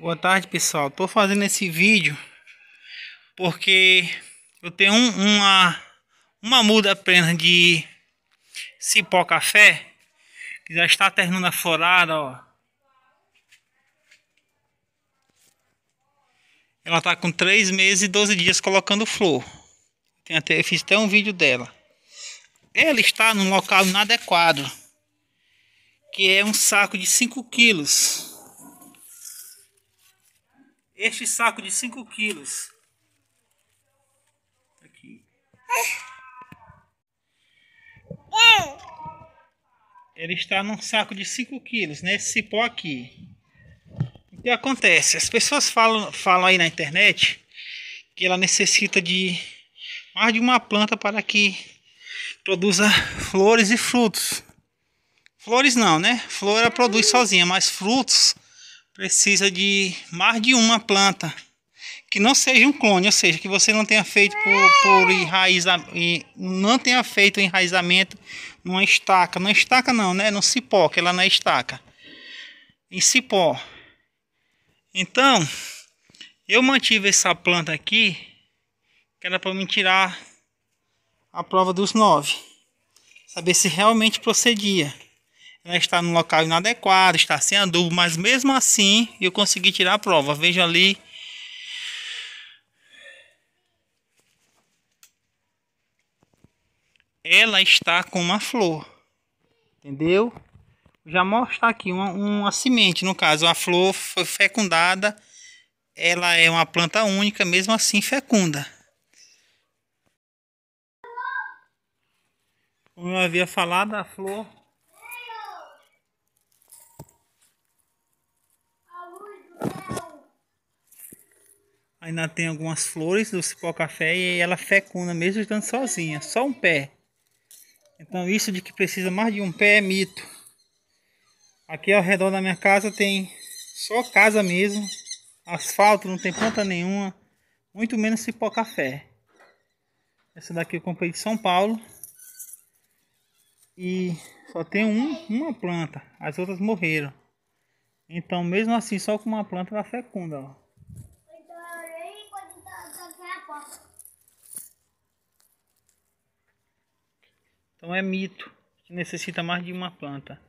Boa tarde pessoal, tô fazendo esse vídeo porque eu tenho um, uma, uma muda apenas de cipó café que já está terminando a florada, ó. Ela tá com 3 meses e 12 dias colocando flor. Tem até, eu fiz até um vídeo dela. Ela está num local inadequado, que é um saco de 5 quilos este saco de 5 quilos. Tá aqui. Ele está num saco de 5 quilos, nesse né? cipó aqui. O que acontece? As pessoas falam, falam aí na internet que ela necessita de mais de uma planta para que produza flores e frutos. Flores não, né? Flor ela produz sozinha, mas frutos precisa de mais de uma planta que não seja um clone, ou seja, que você não tenha feito por, por enraizamento, não tenha feito enraizamento numa estaca, não estaca não, né, no cipó, que ela não é estaca, em cipó. Então, eu mantive essa planta aqui, que era para me tirar a prova dos nove, saber se realmente procedia ela né, está no local inadequado, está sem adubo, mas mesmo assim eu consegui tirar a prova. Veja ali. Ela está com uma flor, entendeu? Já mostra aqui uma, uma semente, no caso, a flor foi fecundada. Ela é uma planta única, mesmo assim fecunda. Como eu havia falado, a flor Ainda tem algumas flores do cipó café e ela fecunda mesmo estando sozinha, só um pé. Então isso de que precisa mais de um pé é mito. Aqui ao redor da minha casa tem só casa mesmo, asfalto, não tem planta nenhuma, muito menos cipó café. Essa daqui eu comprei de São Paulo e só tem um, uma planta, as outras morreram. Então mesmo assim só com uma planta ela fecunda, ó. Então é mito que necessita mais de uma planta.